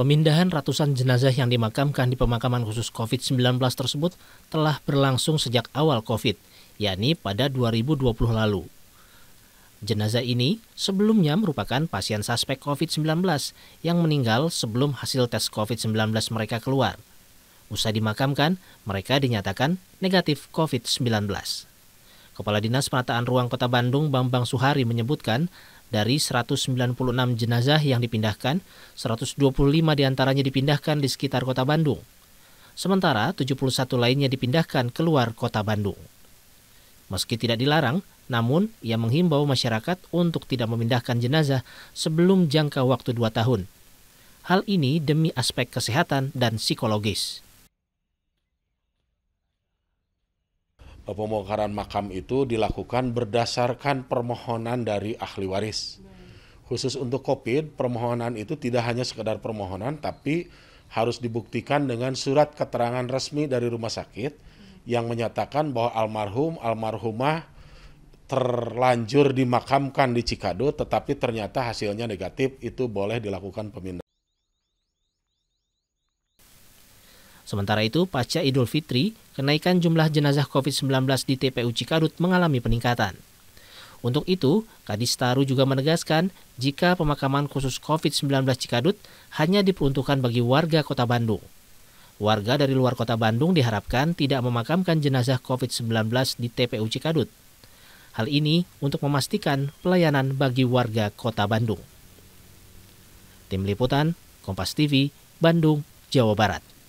Pemindahan ratusan jenazah yang dimakamkan di pemakaman khusus COVID-19 tersebut telah berlangsung sejak awal COVID, yakni pada 2020 lalu. Jenazah ini sebelumnya merupakan pasien suspek COVID-19 yang meninggal sebelum hasil tes COVID-19 mereka keluar. Usai dimakamkan, mereka dinyatakan negatif COVID-19. Kepala Dinas Penataan Ruang Kota Bandung Bambang Suhari menyebutkan dari 196 jenazah yang dipindahkan, 125 diantaranya dipindahkan di sekitar kota Bandung. Sementara 71 lainnya dipindahkan keluar kota Bandung. Meski tidak dilarang, namun ia menghimbau masyarakat untuk tidak memindahkan jenazah sebelum jangka waktu 2 tahun. Hal ini demi aspek kesehatan dan psikologis. pembongkaran makam itu dilakukan berdasarkan permohonan dari ahli waris. Khusus untuk COVID, permohonan itu tidak hanya sekedar permohonan, tapi harus dibuktikan dengan surat keterangan resmi dari rumah sakit yang menyatakan bahwa almarhum, almarhumah terlanjur dimakamkan di Cikado, tetapi ternyata hasilnya negatif, itu boleh dilakukan pemindahan. Sementara itu, pasca Idul Fitri, kenaikan jumlah jenazah COVID-19 di TPU Cikarut mengalami peningkatan. Untuk itu, Kadis Taru juga menegaskan jika pemakaman khusus COVID-19 Cikadut hanya diperuntukkan bagi warga kota Bandung. Warga dari luar kota Bandung diharapkan tidak memakamkan jenazah COVID-19 di TPU Cikadut. Hal ini untuk memastikan pelayanan bagi warga kota Bandung. Tim Liputan, Kompas TV, Bandung, Jawa Barat.